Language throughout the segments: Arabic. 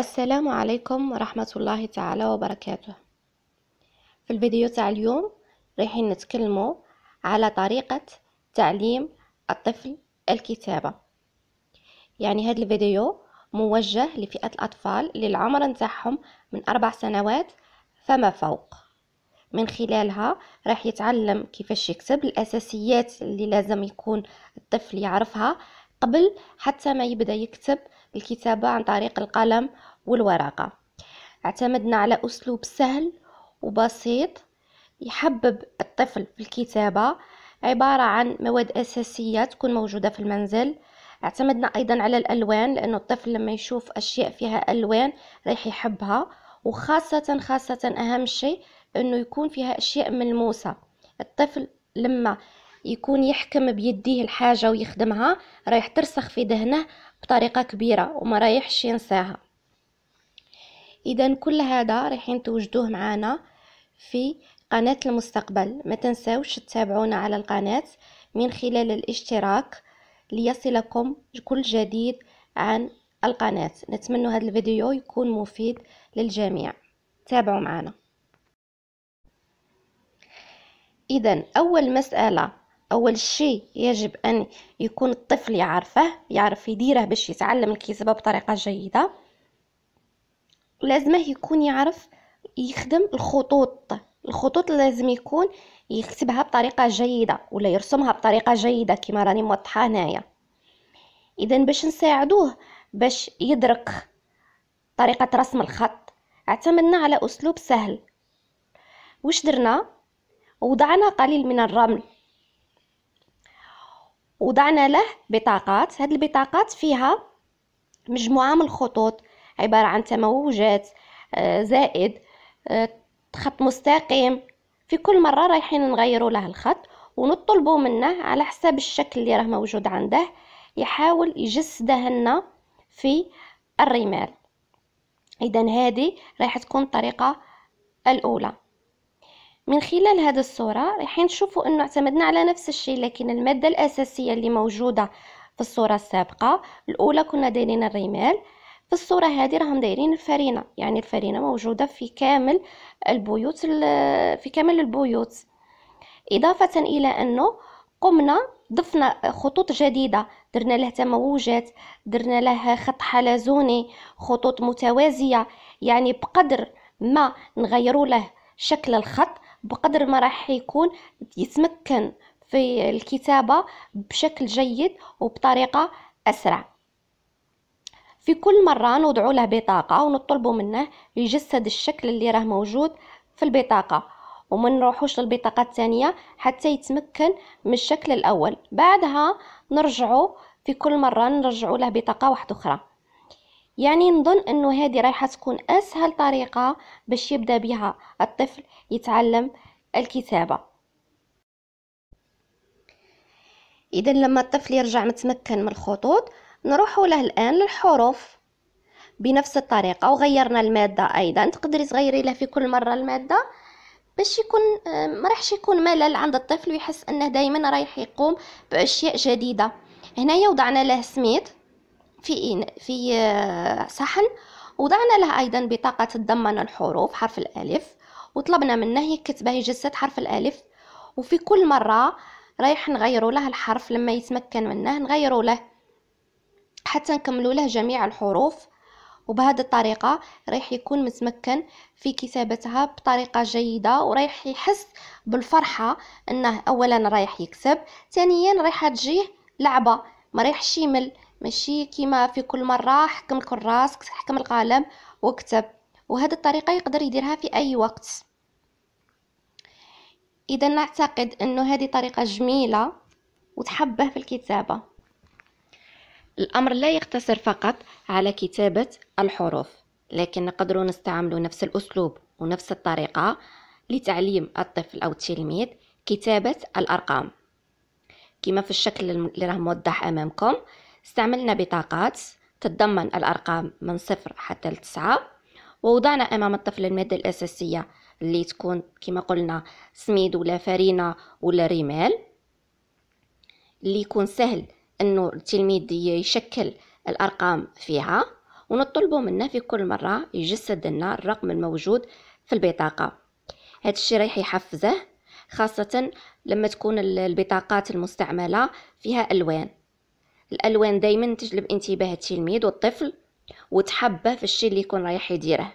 السلام عليكم ورحمة الله تعالى وبركاته في الفيديو تاع اليوم رايحين نتكلموا على طريقة تعليم الطفل الكتابة يعني هذا الفيديو موجه لفئة الأطفال اللي العمر نتاعهم من أربع سنوات فما فوق من خلالها راح يتعلم كيفاش يكتب الأساسيات اللي لازم يكون الطفل يعرفها قبل حتى ما يبدأ يكتب الكتابة عن طريق القلم والورقة اعتمدنا على أسلوب سهل وبسيط يحبب الطفل في الكتابة عبارة عن مواد أساسية تكون موجودة في المنزل اعتمدنا أيضا على الألوان لأنه الطفل لما يشوف أشياء فيها ألوان راح يحبها وخاصة خاصة أهم شيء أنه يكون فيها أشياء ملموسة الطفل لما يكون يحكم بيديه الحاجة ويخدمها رايح ترسخ في ذهنه بطريقة كبيرة وما رايحش ينساها إذا كل هذا رايحين توجدوه معنا في قناة المستقبل ما تنساوش تتابعونا على القناة من خلال الاشتراك ليصلكم كل جديد عن القناة نتمنى هذا الفيديو يكون مفيد للجميع تابعوا معنا إذا أول مسألة اول شيء يجب ان يكون الطفل يعرفه يعرف يديره باش يتعلم الكتابه بطريقه جيده لازمه يكون يعرف يخدم الخطوط الخطوط لازم يكون يكتبها بطريقه جيده ولا يرسمها بطريقه جيده كما راني موضحه هنايا اذا باش نساعدوه باش يدرك طريقه رسم الخط اعتمدنا على اسلوب سهل وش درنا وضعنا قليل من الرمل وضعنا له بطاقات هذه البطاقات فيها مجموعة من الخطوط عبارة عن تموجات آه، زائد آه، خط مستقيم في كل مرة رايحين نغيروا له الخط ونطلبوا منه على حساب الشكل اللي راه موجود عنده يحاول يجسده لنا في الرمال اذا هذه راح تكون الطريقة الاولى من خلال هذه الصورة رايحين تشوفوا انه اعتمدنا على نفس الشيء لكن المادة الاساسية اللي موجودة في الصورة السابقة الاولى كنا دايرين الرمال في الصورة هذه راهم دايرين الفرينة يعني الفرينة موجودة في كامل البيوت في كامل البيوت إضافة إلى أنه قمنا ضفنا خطوط جديدة درنا لها تموجات درنا لها خط حلزوني خطوط متوازية يعني بقدر ما نغيروا له شكل الخط بقدر ما راح يكون يتمكن في الكتابة بشكل جيد وبطريقة أسرع في كل مرة نوضع له بطاقة ونطلب منه يجسد الشكل اللي راه موجود في البطاقة وما نروحوش للبطاقة الثانية حتى يتمكن من الشكل الأول بعدها نرجعه في كل مرة نرجعوا له بطاقة واحدة أخرى يعني نظن انه هذه رايحه تكون اسهل طريقه باش يبدا بها الطفل يتعلم الكتابه اذا لما الطفل يرجع متمكن من الخطوط نروح له الان للحروف بنفس الطريقه وغيرنا الماده ايضا تقدري تغيري له في كل مره الماده باش يكون ما راحش يكون ملل عند الطفل ويحس انه دائما رايح يقوم باشياء جديده هنايا وضعنا له سميت في في صحن آه، وضعنا له ايضا بطاقه تتضمن الحروف حرف الالف وطلبنا منه يكتبه يجسد حرف الالف وفي كل مره رايح نغيروا له الحرف لما يتمكن منه نغيروا له حتى نكملوا له جميع الحروف وبهذه الطريقة رايح يكون متمكن في كتابتها بطريقة جيدة ورايح يحس بالفرحة انه اولا رايح يكسب ثانيا رايح تجيه لعبة ما رايحش يمل ماشي كيما في كل مرة حكم الكراس حكم القلم واكتب وهذه الطريقة يقدر يديرها في أي وقت إذا نعتقد أنه هذه طريقة جميلة وتحبه في الكتابة الأمر لا يقتصر فقط على كتابة الحروف لكن نقدر نستعمل نفس الأسلوب ونفس الطريقة لتعليم الطفل أو التلميذ كتابة الأرقام كما في الشكل اللي راه موضح أمامكم استعملنا بطاقات تتضمن الأرقام من صفر حتى لتسعة ووضعنا أمام الطفل المادة الأساسية اللي تكون كما قلنا سميد ولا فرينة ولا رمال اللي يكون سهل أنه التلميذ يشكل الأرقام فيها ونطلبه منه في كل مرة يجسد لنا الرقم الموجود في البطاقة هذا الشيء رايح يحفزه خاصة لما تكون البطاقات المستعملة فيها ألوان الالوان دائما تجلب انتباه التلميذ والطفل وتحبه في الشيء اللي يكون رايح يديره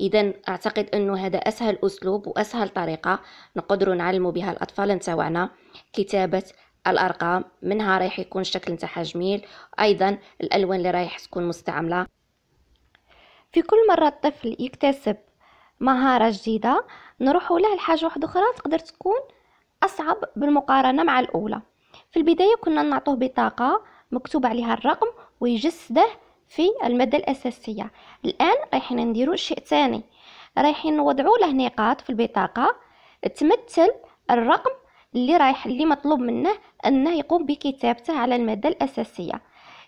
اذا اعتقد انه هذا اسهل اسلوب واسهل طريقه نقدروا نعلموا بها الاطفال نتاعنا كتابه الارقام منها رايح يكون الشكل نتاعها جميل ايضا الالوان اللي رايح تكون مستعمله في كل مره الطفل يكتسب مهاره جديده نروحوا له لحاجه واحده اخرى تقدر تكون اصعب بالمقارنه مع الاولى في البداية كنا نعطوه بطاقة مكتوب عليها الرقم ويجسده في المادة الأساسية الآن رايحين نديرو شيء ثاني رايحين نوضعو له نقاط في البطاقة تمثل الرقم اللي رايح اللي مطلوب منه انه يقوم بكتابته على المادة الأساسية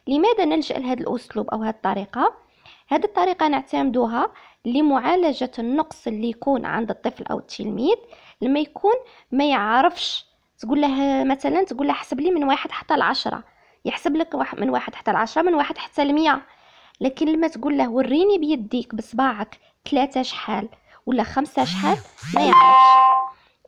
لماذا نلجأ لهذا الأسلوب أو هذه الطريقة؟ هذه الطريقة نعتمدوها لمعالجة النقص اللي يكون عند الطفل أو التلميذ لما يكون ما يعرفش تقول له مثلا تقول له حسب لي من واحد حتى العشرة يحسب لك من واحد حتى العشرة من واحد حتى المية لكن لما تقول له وريني بيديك بصباعك ثلاثة شحال ولا خمسة شحال ما يعرفش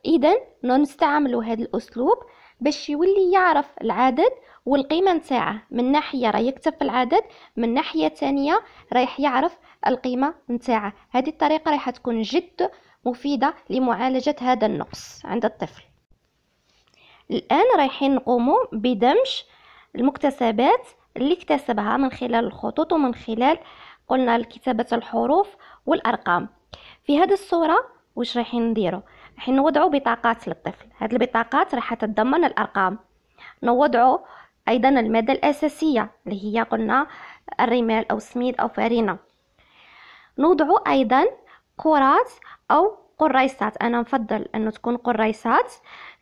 اذا نستعملوا هذا الاسلوب باش يولي يعرف العدد والقيمة نتاعه من ناحية راه يكتب في العدد من ناحية تانية رايح يعرف القيمة نتاعه هذه الطريقة رايح تكون جد مفيدة لمعالجة هذا النقص عند الطفل الآن رايحين نقوموا بدمج المكتسبات اللي اكتسبها من خلال الخطوط ومن خلال قلنا كتابة الحروف والأرقام في هذه الصورة واش رايحين نديرو رايحين نوضعوا بطاقات للطفل هذه البطاقات راح تتضمن الأرقام نوضعوا أيضا المادة الأساسية اللي هي قلنا الرمال أو سميد أو فارينة نوضعو أيضا كرات أو قرايصات انا نفضل انه تكون قرايصات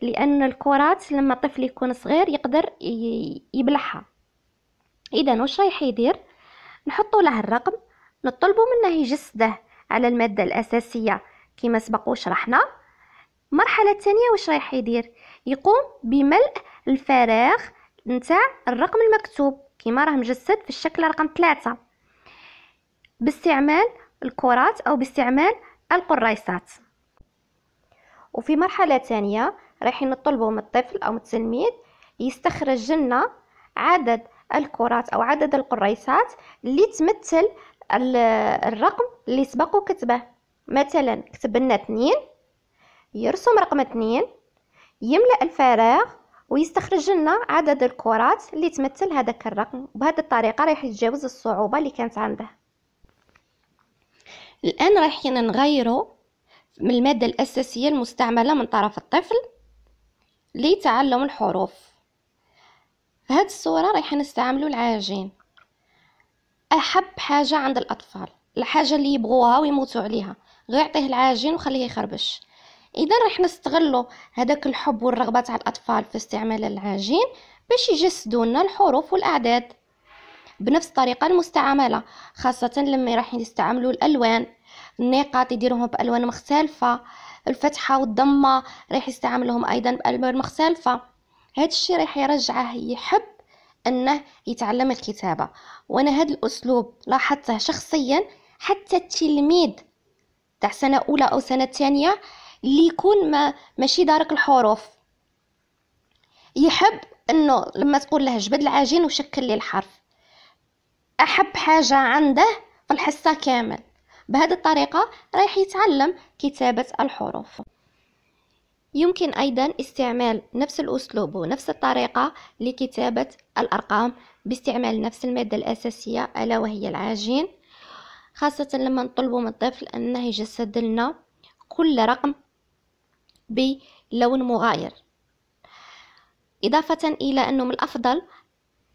لان الكرات لما الطفل يكون صغير يقدر يبلعها اذا واش رايح يدير نحطوا له الرقم نطلبوا منه يجسده على الماده الاساسيه كما سبق وشرحنا المرحله الثانيه واش رايح يدير يقوم بملء الفراغ نتاع الرقم المكتوب كما راه مجسد في الشكل رقم ثلاثة باستعمال الكرات او باستعمال القرايصات وفي مرحلة ثانية رايحين نطلبوا من الطفل أو من التلميذ يستخرج لنا عدد الكرات أو عدد القريصات اللي تمثل الرقم اللي سبق كتبه مثلا كتب لنا اثنين يرسم رقم اثنين يملأ الفراغ ويستخرج لنا عدد الكرات اللي تمثل هذاك الرقم بهذه الطريقة رايح يتجاوز الصعوبة اللي كانت عنده الآن رايحين نغيروا من المادة الأساسية المستعملة من طرف الطفل لتعلم الحروف في هذه الصورة رايح نستعملوا العاجين أحب حاجة عند الأطفال الحاجة اللي يبغوها ويموتوا عليها غير يعطيه العاجين وخليه يخربش اذا راح نستغلوا هذاك الحب والرغبه تاع الاطفال في استعمال العجين باش يجسدوا لنا الحروف والاعداد بنفس الطريقه المستعمله خاصه لما راح يستعملوا الالوان النقاط يديروهم بالوان مختلفه الفتحه والضمه راح يستعملهم ايضا بالوان مختلفه هذا الشيء راح يرجعه يحب انه يتعلم الكتابه وانا هذا الاسلوب لاحظته شخصيا حتى التلميذ تاع سنه اولى او سنه ثانيه اللي يكون ما ماشي دارك الحروف يحب انه لما تقول له جبد العجين وشكل لي الحرف احب حاجه عنده في الحصه كامل بهذه الطريقة رايح يتعلم كتابة الحروف يمكن أيضا استعمال نفس الأسلوب ونفس الطريقة لكتابة الأرقام باستعمال نفس المادة الأساسية ألا وهي العجين خاصة لما نطلب من الطفل أنه يجسد لنا كل رقم بلون مغاير إضافة إلى أنه من الأفضل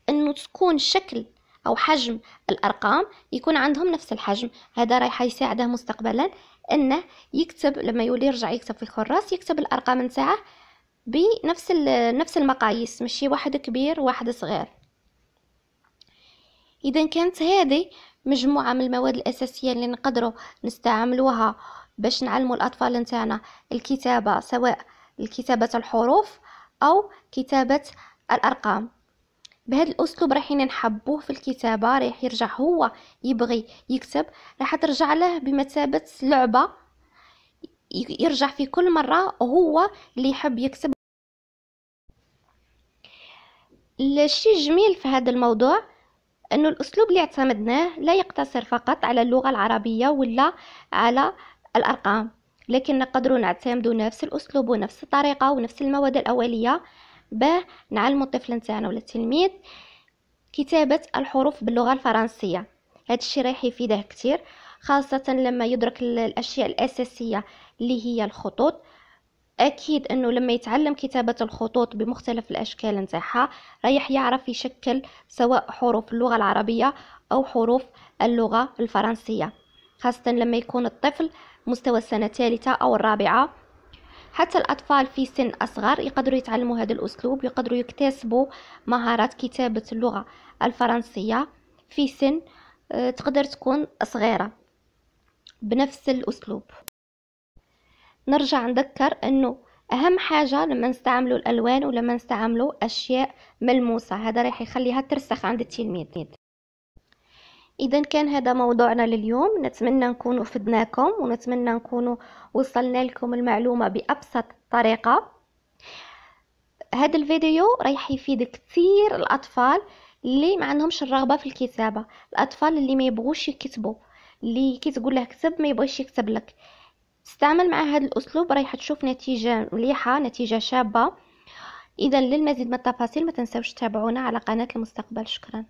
أنه تكون شكل أو حجم الأرقام يكون عندهم نفس الحجم هذا رايح يساعده مستقبلا أنه يكتب لما يولي يرجع يكتب في الخراس يكتب الأرقام نتاعه بنفس نفس المقاييس ماشي واحد كبير واحد صغير إذا كانت هذه مجموعة من المواد الأساسية اللي نقدروا نستعملوها باش نعلموا الأطفال نتاعنا الكتابة سواء كتابه الحروف أو كتابة الأرقام بهذا الاسلوب رايحين نحبوه في الكتابه رايح يرجع هو يبغي يكتب راح ترجع له بمثابه لعبه يرجع في كل مره هو اللي يحب يكتب الشيء الجميل في هذا الموضوع انه الاسلوب اللي اعتمدناه لا يقتصر فقط على اللغه العربيه ولا على الارقام لكن نقدر نعتمد نفس الاسلوب ونفس الطريقه ونفس المواد الاوليه ب نعلم الطفل نتاعنا ولا التلميذ كتابة الحروف باللغة الفرنسية هذا الشيء راح يفيده كتير خاصة لما يدرك الأشياء الأساسية اللي هي الخطوط أكيد أنه لما يتعلم كتابة الخطوط بمختلف الأشكال نتاعها رايح يعرف يشكل سواء حروف اللغة العربية أو حروف اللغة الفرنسية خاصة لما يكون الطفل مستوى السنة الثالثة أو الرابعة حتى الأطفال في سن أصغر يقدروا يتعلموا هذا الأسلوب يقدروا يكتسبوا مهارات كتابة اللغة الفرنسية في سن آه، تقدر تكون صغيرة بنفس الأسلوب نرجع نذكر أنه أهم حاجة لما نستعملوا الألوان ولما نستعملوا أشياء ملموسة هذا راح يخليها ترسخ عند التلميذ اذا كان هذا موضوعنا لليوم نتمنى نكون فدناكم ونتمنى نكون وصلنا لكم المعلومه بابسط طريقه هذا الفيديو رايح يفيد كثير الاطفال اللي ما عندهمش الرغبه في الكتابه الاطفال اللي ما يبغوش يكتبوا اللي كي تقول له كتب ما يبغيش يكتب لك استعمل مع هذا الاسلوب رايح تشوف نتيجه مليحه نتيجه شابه اذا للمزيد من التفاصيل ما تنساوش تتابعونا على قناه المستقبل شكرا